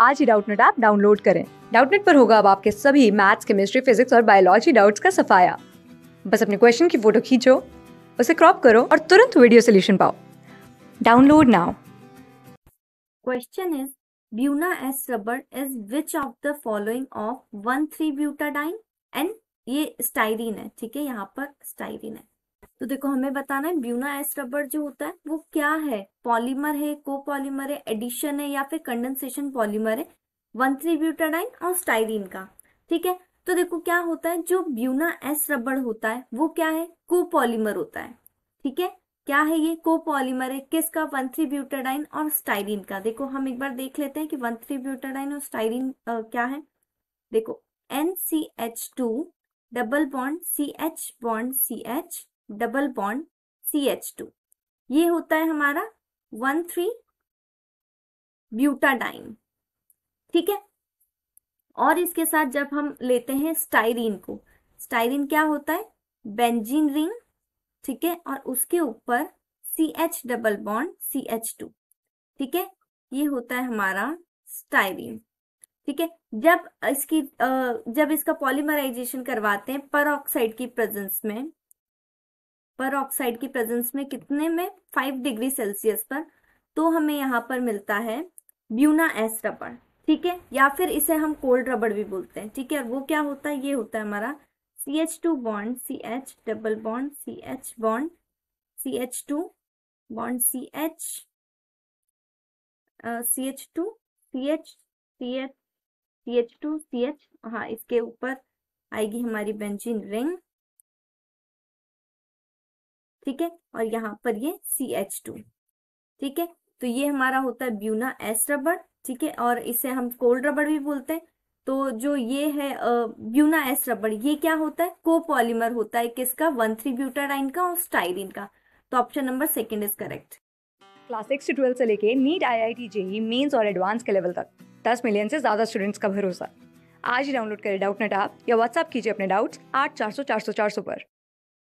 आज ही Doubtnut app download करें डाउटनेट पर होगा अब आपके सभी मैथ्स केमिस्ट्री फिजिक्स और बायोलॉजी डाउट्स का सफाया बस अपने क्वेश्चन की फोटो खींचो उसे क्रॉप करो और तुरंत वीडियो सोल्यूशन पाओ download now question is Buna S rubber is which of the following of one three butadiene and ये स्टाइरीन है ठीक है यहाँ पर स्टाइरीन है तो देखो हमें बताना है ब्यूना एस रबर जो होता है वो क्या है पॉलीमर है को पॉलीमर है एडिशन है या फिर कंडेंसेशन पॉलीमर है वन थ्री ब्यूटाडाइन और स्टाइरिन का ठीक है तो देखो क्या होता है जो ब्यूना एस रबर होता है वो क्या है को पॉलीमर होता है ठीक है क्या है ये को पॉलीमर है किसका वन थ्री ब्यूटाडाइन और स्टाइरिन का देखो हम एक बार देख लेते हैं कि वन थ्री ब्यूटाडाइन और स्टाइरिन क्या है देखो N C H two double bond C H bond C H double bond C H two ये होता है हमारा वन थ्री ब्यूटाडाइन ठीक है और इसके साथ जब हम लेते हैं स्टाइरीन को स्टाइरीन क्या होता है बेंजीन रिंग ठीक है और उसके ऊपर C H double bond C H two ठीक है ये होता है हमारा स्टाइरीन ठीक है जब इसकी जब इसका पॉलीमराइजेशन करवाते हैं पर ऑक्साइड की प्रेजेंस में पर ऑक्साइड की प्रेजेंस में कितने में फाइव डिग्री सेल्सियस पर तो हमें यहाँ पर मिलता है ब्यूना एस रबड़ ठीक है या फिर इसे हम कोल्ड रबड़ भी बोलते हैं ठीक है और वो क्या होता है ये होता है हमारा C H two bond C H double bond C H bond C H two bond C H C H two C H C H C H two C H हाँ इसके ऊपर आएगी हमारी बेंजीन रिंग ठीक है और यहाँ पर ये सी एच टू ठीक है तो ये हमारा होता है ब्यूना एस रबड़ ठीक है और इसे हम कोल्ड रबड़ भी बोलते हैं तो जो ये है ब्यूना एस रबड़ ये क्या होता है कोपॉलीमर होता है किसका वन थ्री ब्यूटाडाइन का और स्टाइरिन का तो option number second is correct class six से ट्वेल्थ से लेके NEET I I T JEE Mains और एडवांस के लेवल तक दस मिलियन से ज्यादा स्टूडेंट्स का भरोसा आज ही डाउनलोड करें डाउट नेट आप या व्हाट्सअप कीजिए अपने डाउट्स आठ चार सौ चार सौ चार सौ पर